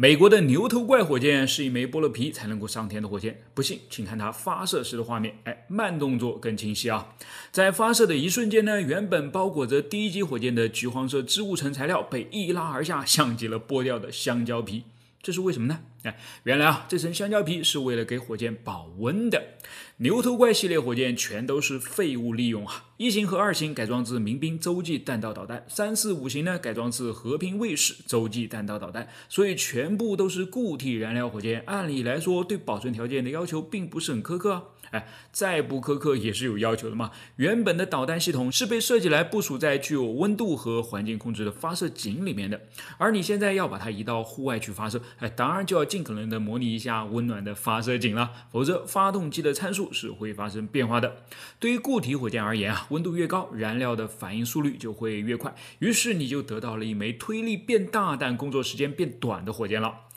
美国的牛头怪火箭是一枚剥了皮才能够上天的火箭，不信，请看它发射时的画面。哎，慢动作更清晰啊！在发射的一瞬间呢，原本包裹着第一级火箭的橘黄色织物层材料被一拉而下，像极了剥掉的香蕉皮。这是为什么呢？哎，原来啊，这层香蕉皮是为了给火箭保温的。牛头怪系列火箭全都是废物利用啊！一型和二型改装至民兵洲际弹道导弹，三四五型呢改装至和平卫士洲际弹道导弹，所以全部都是固体燃料火箭。按理来说，对保存条件的要求并不是很苛刻啊。哎，再不苛刻也是有要求的嘛。原本的导弹系统是被设计来部署在具有温度和环境控制的发射井里面的，而你现在要把它移到户外去发射，哎，当然就要尽可能的模拟一下温暖的发射井了，否则发动机的参数是会发生变化的。对于固体火箭而言啊。温度越高，燃料的反应速率就会越快，于是你就得到了一枚推力变大但工作时间变短的火箭了。